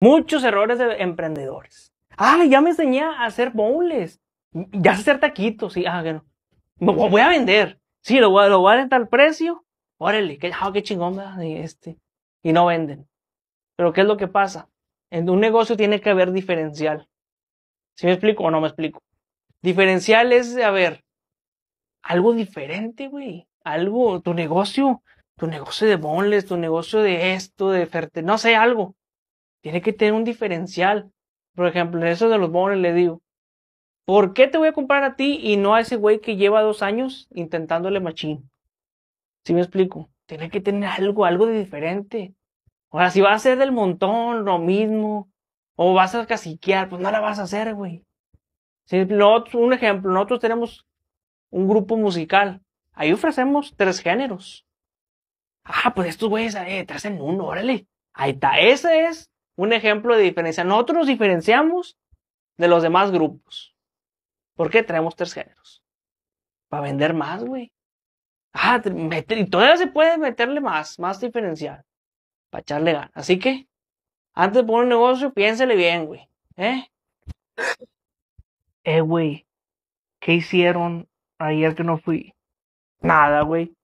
Muchos errores de emprendedores. Ah, ya me enseñé a hacer bowls. Ya sé hacer taquitos. Sí, ah, bueno. voy a vender. Sí, lo voy a, lo voy tal precio. Órale, qué, ah, chingón. de este, y no venden. Pero ¿qué es lo que pasa? En un negocio tiene que haber diferencial. ¿Sí me explico o no me explico? Diferencial es, a ver, algo diferente, güey. Algo, tu negocio, tu negocio de bonles, tu negocio de esto, de ferte, no sé, algo. Tiene que tener un diferencial. Por ejemplo, en eso de los bonos le digo, ¿por qué te voy a comprar a ti y no a ese güey que lleva dos años intentándole machín? ¿Sí me explico? Tiene que tener algo, algo de diferente. sea si vas a ser del montón, lo mismo, o vas a caciquear, pues no la vas a hacer, güey. Si un ejemplo, nosotros tenemos un grupo musical. Ahí ofrecemos tres géneros. Ah, pues estos güeyes, eh, tres en uno, órale. Ahí está, ese es un ejemplo de diferencia. Nosotros nos diferenciamos de los demás grupos. ¿Por qué traemos géneros? Para vender más, güey. Ah, y todavía se puede meterle más, más diferencial. Para echarle ganas. Así que, antes de poner un negocio, piénsele bien, güey. ¿Eh? Eh, güey. ¿Qué hicieron ayer que no fui? Nada, güey.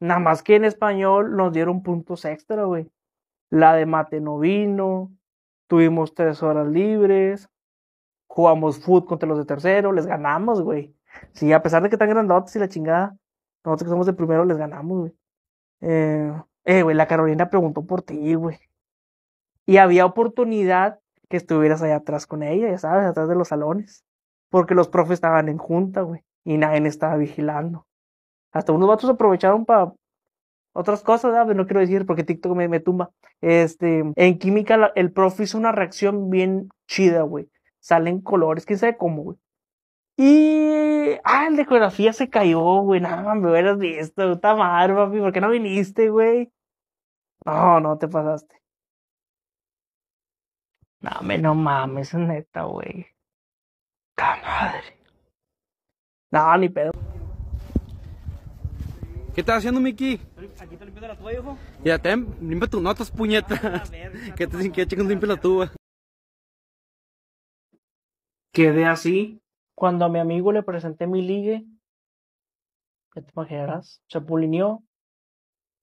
Nada más que en español nos dieron puntos extra, güey. La de mate no vino, Tuvimos tres horas libres. Jugamos foot contra los de tercero. Les ganamos, güey. Sí, a pesar de que están grandotes y la chingada. Nosotros que somos de primero les ganamos, güey. Eh, eh, güey, la Carolina preguntó por ti, güey. Y había oportunidad que estuvieras allá atrás con ella, ya sabes, atrás de los salones. Porque los profes estaban en junta, güey. Y nadie estaba vigilando. Hasta unos vatos aprovecharon para otras cosas, ¿verdad? Pues, no quiero decir porque TikTok me, tumba. Este, en química el profe hizo una reacción bien chida, güey. Salen colores, quién sabe cómo, güey. Y, ah, el de geografía se cayó, güey. Nada, me hubieras visto, está madre, papi, ¿por qué no viniste, güey? No, no te pasaste. No, me no mames, neta, güey. ¡Ta madre! No, ni pedo. ¿Qué estás haciendo, Miki? Aquí te limpiando la tuba, hijo. Ya, te limpia tus notas, puñetas. Ah, ¿Qué te sin que no limpia la tuba. Quedé así cuando a mi amigo le presenté mi ligue. Ya te imaginarás. Se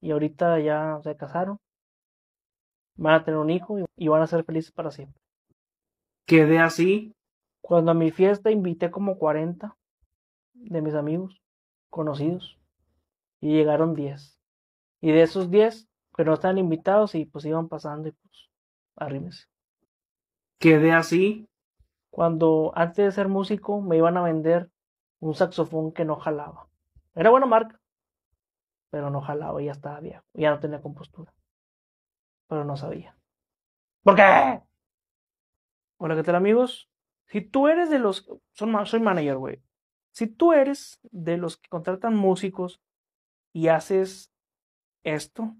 Y ahorita ya se casaron. Van a tener un hijo y van a ser felices para siempre. Quedé así cuando a mi fiesta invité como 40 de mis amigos conocidos y llegaron 10. Y de esos 10 que pues, no estaban invitados y pues iban pasando y pues arrímese. Quedé así. Cuando antes de ser músico me iban a vender un saxofón que no jalaba. Era buena marca, pero no jalaba, ya estaba viejo, ya no tenía compostura. Pero no sabía. ¿Por qué? Hola, ¿qué tal amigos? Si tú eres de los... Son, soy manager, güey. Si tú eres de los que contratan músicos y haces esto.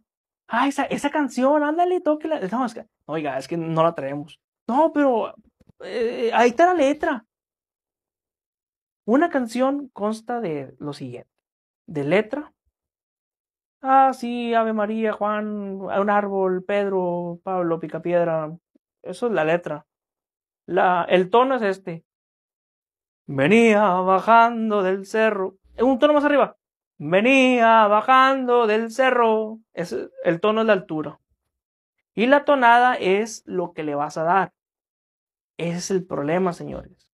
Ah, esa, esa canción, ándale, la... No, es que, oiga, es que no la traemos. No, pero eh, ahí está la letra. Una canción consta de lo siguiente: de letra. Ah, sí, Ave María, Juan, un árbol, Pedro, Pablo, Picapiedra. Eso es la letra. La, el tono es este. Venía bajando del cerro. Un tono más arriba. Venía bajando del cerro. Es, el tono es la altura. Y la tonada es lo que le vas a dar. Ese es el problema, señores.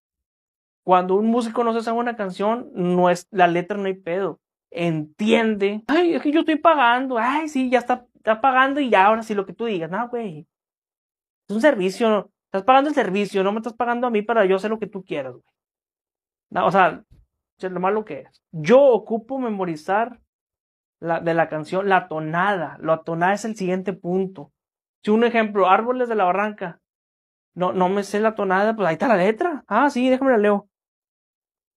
Cuando un músico no se sabe una canción, no es, la letra no hay pedo. Entiende. Ay, es que yo estoy pagando. Ay, sí, ya está, está pagando y ya ahora sí lo que tú digas. No, güey. Es un servicio. Estás pagando el servicio, no me estás pagando a mí para yo hacer lo que tú quieras, güey. o sea, lo malo que es. Yo ocupo memorizar la, de la canción la tonada. La tonada es el siguiente punto. Si un ejemplo, Árboles de la Barranca, no, no me sé la tonada, pues ahí está la letra. Ah, sí, déjame la leo.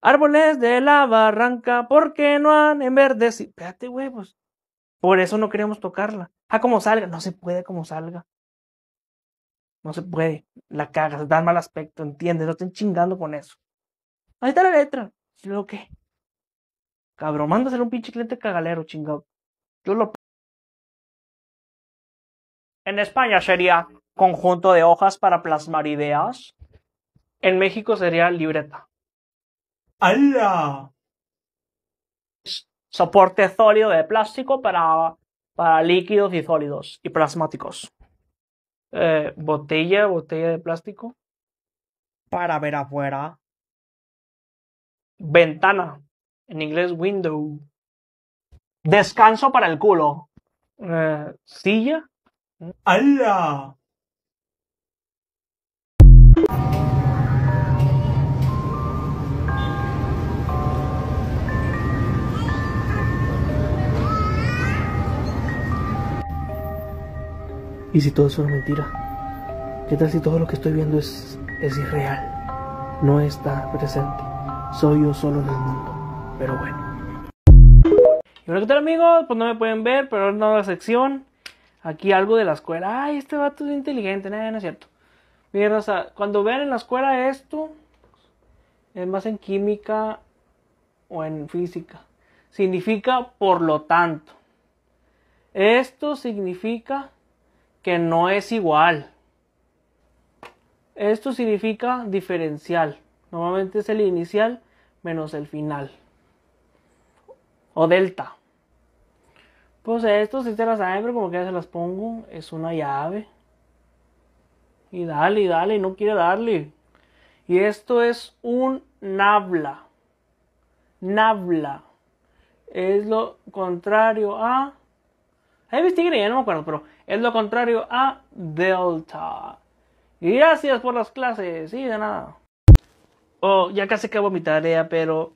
Árboles de la barranca, ¿por qué no han en verde? Espérate, huevos. Por eso no queremos tocarla. Ah, como salga. No se puede como salga. No se puede. La cagas, dan mal aspecto, ¿entiendes? No estén chingando con eso. Ahí está la letra. ¿Luego qué? Cabrón, mándaselo a un pinche cliente cagalero, chingado. Yo lo. En España sería conjunto de hojas para plasmar ideas. En México sería libreta. ¡Hala! Soporte sólido de plástico para, para líquidos y sólidos y plasmáticos. Eh, botella, botella de plástico. Para ver afuera. Ventana. En inglés, window. Descanso para el culo. Eh, silla. ¡Hala! ¿Y si todo eso es mentira? ¿Qué tal si todo lo que estoy viendo es, es irreal? No está presente soy yo solo en el mundo. Pero bueno. Hola, ¿qué tal amigos? Pues no me pueden ver, pero es nueva sección. Aquí algo de la escuela. Ay, este vato es inteligente, no, es cierto. Mierda. o sea, cuando vean en la escuela esto, es más en química o en física. Significa por lo tanto. Esto significa que no es igual. Esto significa diferencial. Normalmente es el inicial menos el final. O delta. Pues eh, esto si se las saben, pero como que ya se las pongo. Es una llave. Y dale, dale, y no quiere darle. Y esto es un nabla. Nabla. Es lo contrario a. Ahí tigres, ya no me acuerdo, pero es lo contrario a delta. gracias por las clases. sí de nada. Oh, ya casi acabo mi tarea, pero.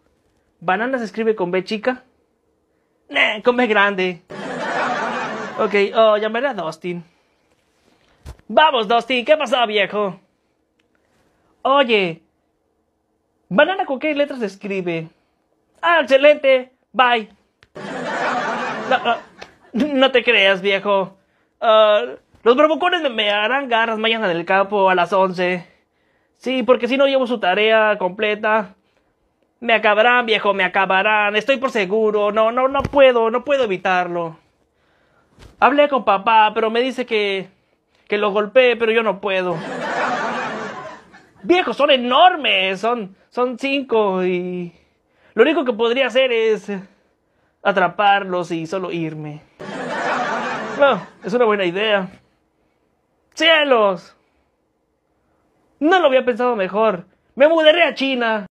¿Banana se escribe con B chica? Nah, con B grande. Ok, oh, llamaré a Dustin. Vamos, Dustin, ¿qué pasa, viejo? Oye, ¿banana con qué letras se escribe? Ah, excelente, bye. No, te creas, viejo. Ah, los bravucones me harán garras mañana del campo a las 11. Sí, porque si no llevo su tarea completa, me acabarán, viejo, me acabarán. Estoy por seguro. No, no, no puedo, no puedo evitarlo. Hablé con papá, pero me dice que que lo golpeé, pero yo no puedo. Viejos, son enormes, son son cinco y lo único que podría hacer es atraparlos y solo irme. No, es una buena idea. ¡Cielos! No lo había pensado mejor. Me mudaré a China.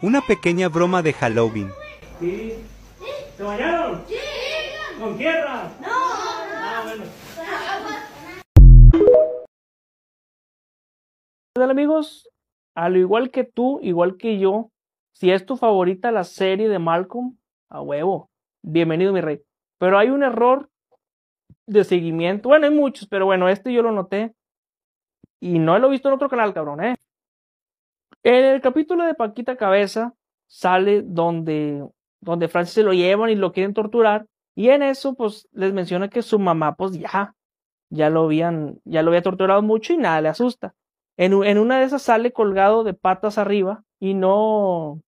Una pequeña broma de Halloween. ¿Sí? ¿Se bañaron? Sí. ¿Con tierra? No. Ah, ¿Qué tal Hola amigos, al igual que tú, igual que yo, si es tu favorita la serie de Malcolm, a huevo, bienvenido mi rey. Pero hay un error de seguimiento, bueno, hay muchos, pero bueno, este yo lo noté y no lo he visto en otro canal, cabrón, ¿eh? En el capítulo de Paquita Cabeza sale donde, donde Francis se lo llevan y lo quieren torturar y en eso pues les menciona que su mamá pues ya, ya lo habían, ya lo había torturado mucho y nada le asusta. En, en una de esas sale colgado de patas arriba y no,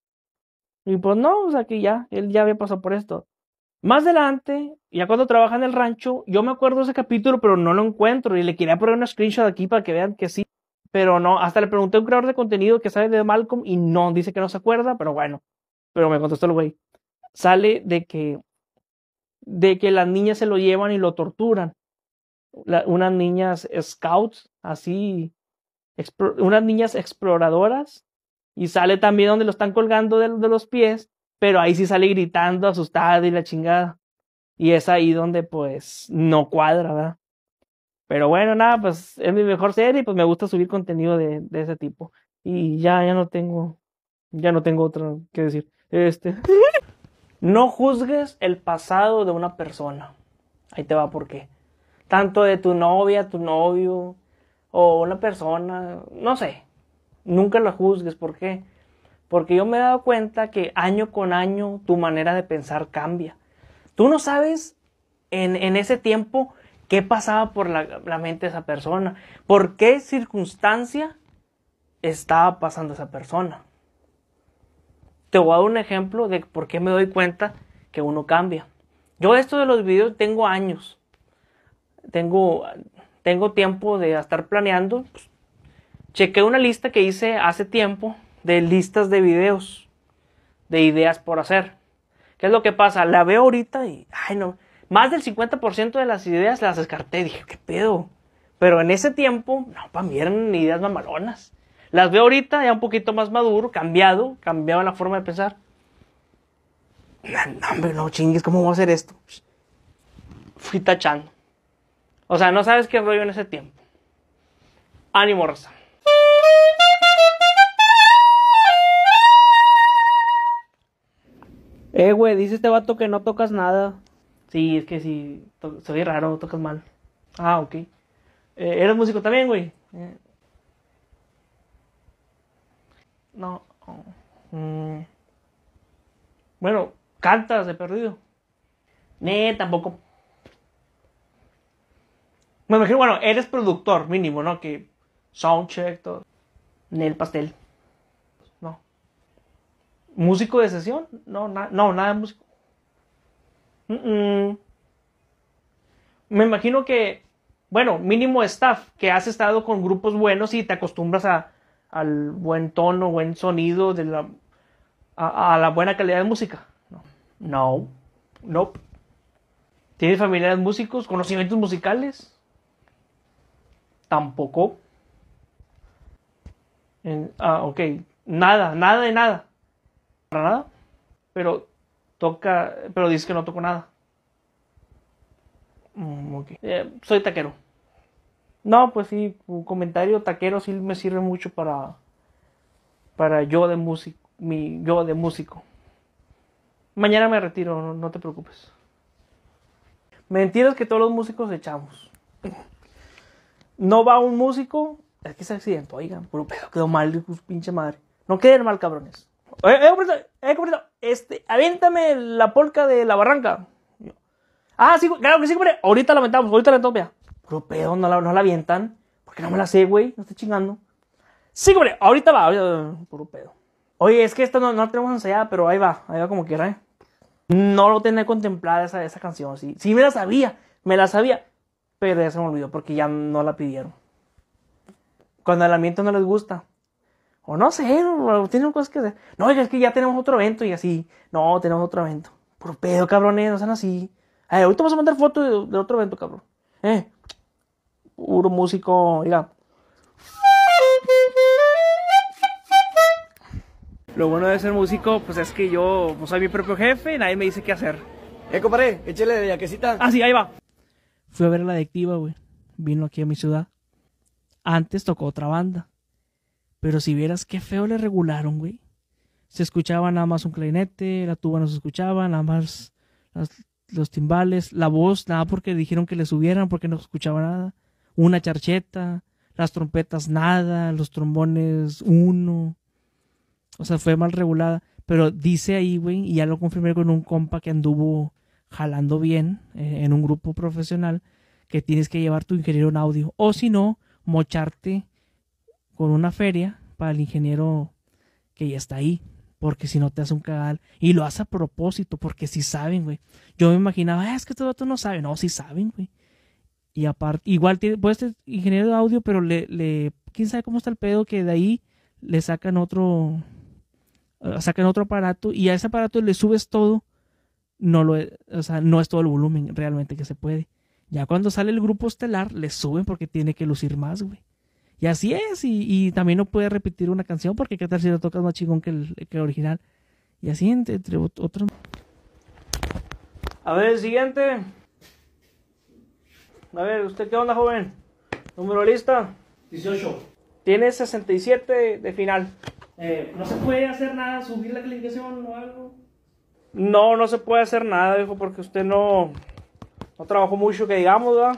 y pues no, o sea que ya, él ya había pasado por esto. Más adelante, ya cuando trabaja en el rancho, yo me acuerdo de ese capítulo, pero no lo encuentro y le quería poner un screenshot aquí para que vean que sí, pero no, hasta le pregunté a un creador de contenido que sabe de Malcolm y no, dice que no se acuerda, pero bueno, pero me contestó el güey. Sale de que, de que las niñas se lo llevan y lo torturan. unas niñas scouts, así, unas niñas exploradoras, y sale también donde lo están colgando de los pies pero ahí sí sale gritando, asustada y la chingada. Y es ahí donde pues no cuadra, ¿verdad? Pero bueno, nada, pues es mi mejor serie y pues me gusta subir contenido de, de ese tipo. Y ya, ya no tengo, ya no tengo otra que decir. Este. no juzgues el pasado de una persona. Ahí te va por qué. Tanto de tu novia, tu novio, o una persona, no sé. Nunca la juzgues, ¿por qué? Porque yo me he dado cuenta que año con año tu manera de pensar cambia. Tú no sabes en, ese tiempo qué pasaba por la, mente de esa persona, por qué circunstancia estaba pasando esa persona. Te voy a dar un ejemplo de por qué me doy cuenta que uno cambia. Yo esto de los videos tengo años. Tengo, tengo tiempo de estar planeando. Pues, chequé una lista que hice hace tiempo de listas de videos, de ideas por hacer. ¿Qué es lo que pasa? La veo ahorita y, ay no, más del 50% de las ideas las descarté. Dije, ¿qué pedo? Pero en ese tiempo, no, para mí eran ideas mamalonas. Las veo ahorita ya un poquito más maduro, cambiado, cambiado la forma de pensar. No, hombre, no chingues, ¿cómo voy a hacer esto? Fui tachando. O sea, no sabes qué rollo en ese tiempo. Ánimo, Rosa. güey? Dice este vato que no tocas nada. Sí, es que sí, soy raro, tocas mal. Ah, ok. Eh, ¿Eres músico también, güey? Eh. No. Oh, mm. Bueno, cantas de perdido. Ne, tampoco. Me imagino, bueno, eres productor mínimo, ¿no? Que soundcheck, todo. En el pastel. ¿Músico de sesión? No, no nada de músico. Me imagino que, bueno, mínimo staff, que has estado con grupos buenos y te acostumbras a, al buen tono, buen sonido, de la, a, la buena calidad de música. No, no, nope. ¿Tienes familiares músicos, conocimientos musicales? Tampoco. ah, ok, nada, nada de nada nada, pero toca, pero dice que no toco nada. Mm, eh, soy taquero. No, pues sí, un comentario taquero sí me sirve mucho para, para yo de músico, mi yo de músico. Mañana me retiro, no, te preocupes. Mentiras que todos los músicos echamos. No va un músico, es que se accidentó, oigan, pero quedó mal, pinche madre. No queden mal, cabrones. Eh, eh, eh este, aviéntame la polca de la barranca. Ah, sí, claro que sí, hombre. Ahorita la aventamos, ahorita la topia Puro pedo, no la, avientan. Porque no me la sé, güey. No estoy chingando. Sí, hombre. ahorita va. puro pedo. Oye, es que esta no, no la tenemos ensayada, pero ahí va, ahí va como quiera, eh. No lo tenía contemplada esa, esa canción, sí. Sí me la sabía, me la sabía. Pero ya se me olvidó porque ya no la pidieron. Cuando el ambiente no les gusta, o no sé, tienen cosas que hacer. No, es que ya tenemos otro evento y así. No, tenemos otro evento. Por pedo, cabrones, no sean así. Eh, ahorita vamos a mandar fotos de, otro evento, cabrón. Eh, puro músico, mira. Lo bueno de ser músico, pues es que yo pues, soy mi propio jefe y nadie me dice qué hacer. Eh, compadre, échale de yaquecita. Ah, sí, ahí va. Fui a ver la adictiva, güey. Vino aquí a mi ciudad. Antes tocó otra banda pero si vieras qué feo le regularon, güey. Se escuchaba nada más un clarinete, la tuba no se escuchaba, nada más los timbales, la voz, nada porque dijeron que le subieran, porque no se escuchaba nada. Una charcheta, las trompetas nada, los trombones uno. O sea, fue mal regulada. Pero dice ahí, güey, y ya lo confirmé con un compa que anduvo jalando bien eh, en un grupo profesional, que tienes que llevar tu ingeniero en audio. O si no, mocharte con una feria para el ingeniero que ya está ahí. Porque si no te hace un cagal. Y lo hace a propósito, porque si saben, güey. Yo me imaginaba, ah, es que estos datos no saben. No, si saben, güey. Y aparte, igual tiene, puede ser ingeniero de audio, pero le, le, quién sabe cómo está el pedo que de ahí le sacan otro, eh, sacan otro aparato y a ese aparato le subes todo, no lo, o sea, no es todo el volumen realmente que se puede. Ya cuando sale el grupo estelar, le suben porque tiene que lucir más, güey. Y así es, y, también no puede repetir una canción porque qué tal si la tocas más chingón que el, que original. Y así entre, otro. otros. A ver, el siguiente. A ver, ¿usted qué onda, joven? Número lista. 18. Tiene 67 de final. Eh, ¿No se puede hacer nada? ¿Subir la calificación o algo? No, no se puede hacer nada, dijo, porque usted no, no trabajó mucho, que digamos, ¿verdad?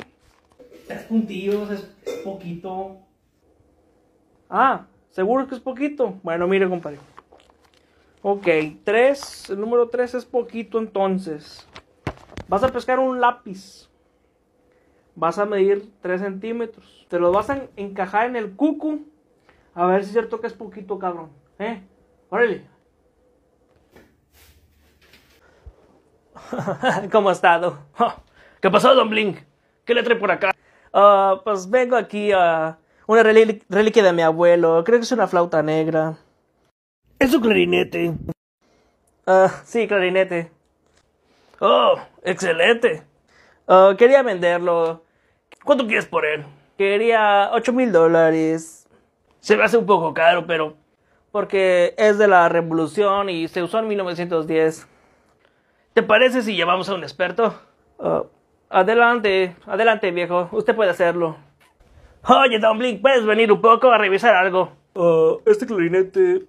Es puntillos, es poquito. Ah, seguro que es poquito. Bueno, mire, compadre. Ok, 3, el número 3 es poquito entonces. Vas a pescar un lápiz. Vas a medir 3 centímetros. Te lo vas a encajar en el cucu. A ver si es cierto que es poquito, cabrón. ¿Eh? Órale. ¿Cómo ha estado? ¿Qué pasó, Don Blink? ¿Qué le trae por acá? Ah, pues vengo aquí a una reliquia de mi abuelo. Creo que es una flauta negra. Es un clarinete. Ah, sí, clarinete. Oh, excelente. Ah, quería venderlo. ¿Cuánto quieres por él? Quería ocho mil dólares. Se me hace un poco caro, pero... Porque es de la revolución y se usó en 1910. ¿Te parece si llamamos a un experto? Ah, adelante, adelante viejo, usted puede hacerlo. Oye, Don Blink, ¿puedes venir un poco a revisar algo? Ah, este clarinete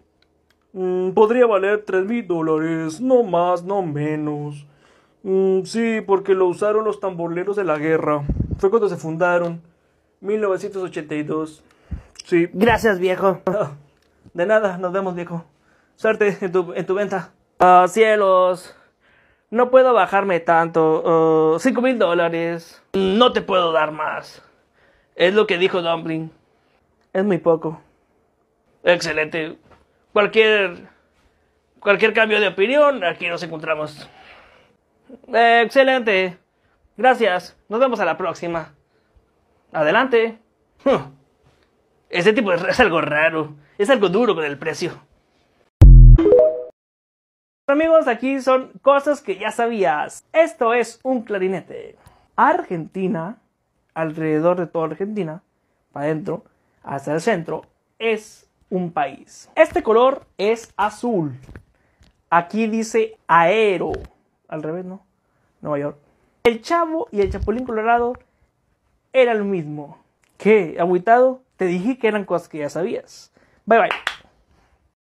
mm, podría valer tres mil dólares, no más, no menos. Mm, sí, porque lo usaron los tamborleros de la guerra. Fue cuando se fundaron, 1982. Sí. Gracias, viejo. Ah, de nada, nos vemos, viejo. Suerte en tu, venta. Ah, cielos. No puedo bajarme tanto. Oh, cinco mil dólares. No te puedo dar más. Es lo que dijo Dumpling. Es muy poco. Excelente. Cualquier, cualquier cambio de opinión, aquí nos encontramos. excelente. Gracias. Nos vemos a la próxima. Adelante. Ese tipo es algo raro. Es algo duro con el precio. Amigos, aquí son cosas que ya sabías. Esto es un clarinete. Argentina alrededor de toda Argentina, para adentro, hasta el centro, es un país. Este color es azul. Aquí dice aero. Al revés, ¿no? Nueva York. El chavo y el chapulín colorado era lo mismo. ¿Qué? ¿Agüitado? Te dije que eran cosas que ya sabías. Bye bye.